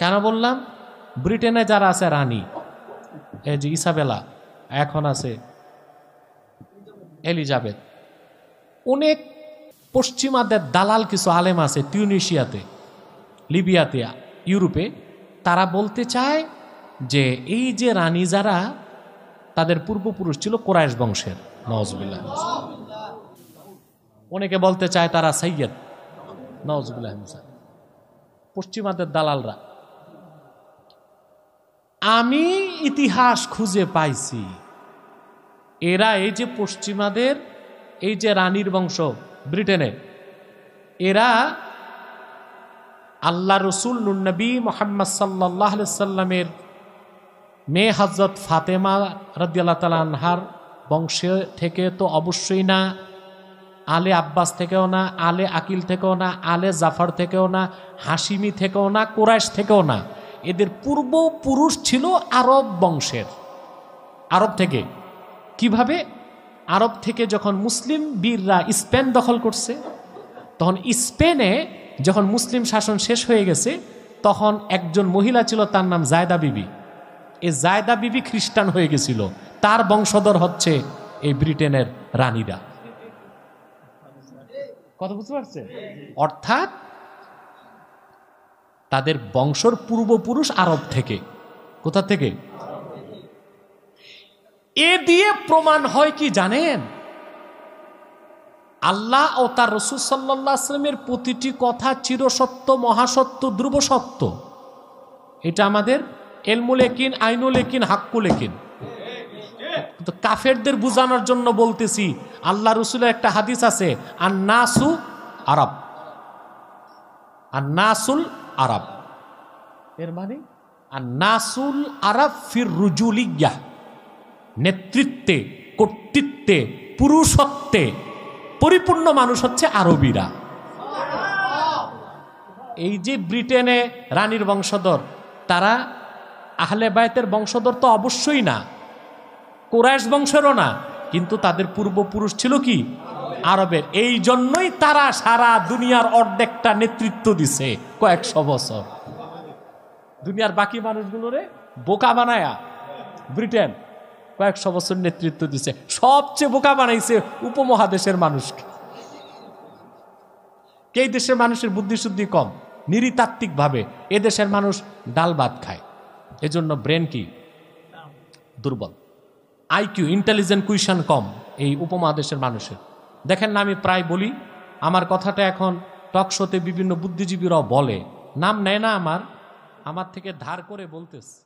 কেন বললাম ব্রিটেনে যারা আছে রানী এই যে ইসাবেলা এখন আছে এলিজাবেথ অনেক পশ্চিমাদের দালাল কিছু আলেম আছে টিউনিশিয়াতে লিবিয়াতে ইউরোপে তারা বলতে চায় যে এই যে রানী যারা তাদের পূর্বপুরুষ ছিল কোরআশ বংশের নওয়াজবিল্লাহ অনেকে বলতে চায় তারা সৈয়দ নওয়াজবিল্লাহ পশ্চিমাদের দালালরা আমি ইতিহাস খুঁজে পাইছি এরা এই যে পশ্চিমাদের এই যে রানীর বংশ ব্রিটেনে এরা আল্লাহ রসুল নুনবী মোহাম্মদ সাল্লাহ সাল্লামের মেয়ে হজরত ফাতেমা রদিয়াল্লা তালা আনহার বংশে থেকে তো অবশ্যই না আলে আব্বাস থেকেও না আলে আকিল থেকেও না আলে জাফর থেকেও না হাসিমি থেকেও না কোরাইশ থেকেও না এদের পূর্বপুরুষ ছিল আরব বংশের আরব থেকে কিভাবে আরব থেকে যখন মুসলিম বীররা স্পেন দখল করছে তখন স্পেনে যখন মুসলিম শাসন শেষ হয়ে গেছে তখন একজন মহিলা ছিল তার নাম জায়দা বিবি এই জায়দা বিবি খ্রিস্টান হয়ে গেছিল তার বংশধর হচ্ছে এই ব্রিটেনের রানীরা কথা বুঝতে পারছে অর্থাৎ তাদের বংশর পূর্বপুরুষ আরব থেকে কোথা থেকে এ দিয়ে প্রমাণ হয় কি জানেন আল্লাহ ও তার রসুল সাল্লামের প্রতিটি কথা চিরসত্য মহাসত্য ধ্রুব সত্য এটা আমাদের এলমুল একিন আইনুল একিন হাক্কুল একিন কাফেরদের বুঝানোর জন্য বলতেছি আল্লাহ রসুলের একটা হাদিস আছে আর নাসু আরব আর নাসুল আরব এর মানে আর নাসুল আরব ফির রুজুলিয়া নেতৃত্বে কর্তৃত্বে পুরুষত্বে পরিপূর্ণ মানুষ হচ্ছে আরবিরা এই যে ব্রিটেনে রানীর বংশধর তারা আহলে বায়তের বংশধর তো অবশ্যই না কোরআশ বংশেরও না কিন্তু তাদের পূর্বপুরুষ ছিল কি আরবের এই জন্যই তারা সারা দুনিয়ার অর্ধেকটা নেতৃত্ব দিছে কয়েকশো বছর দুনিয়ার বাকি মানুষগুলোরে বোকা বানায়া ব্রিটেন কয়েকশো বছর নেতৃত্ব দিছে সবচেয়ে বোকা বানাইছে উপমহাদেশের মানুষকে এই দেশের মানুষের বুদ্ধিশুদ্ধি কম নিরিতাত্ত্বিকভাবে এদেশের মানুষ ডাল ভাত খায় এজন্য ব্রেন কি দুর্বল আইকিউ ইন্টেলিজেন্ট কুইশন কম এই উপমহাদেশের মানুষের দেখেন না আমি প্রায় বলি আমার কথাটা এখন টকশোতে বিভিন্ন বুদ্ধিজীবীরাও বলে নাম নেয় না আমার আমার থেকে ধার করে বলতেছে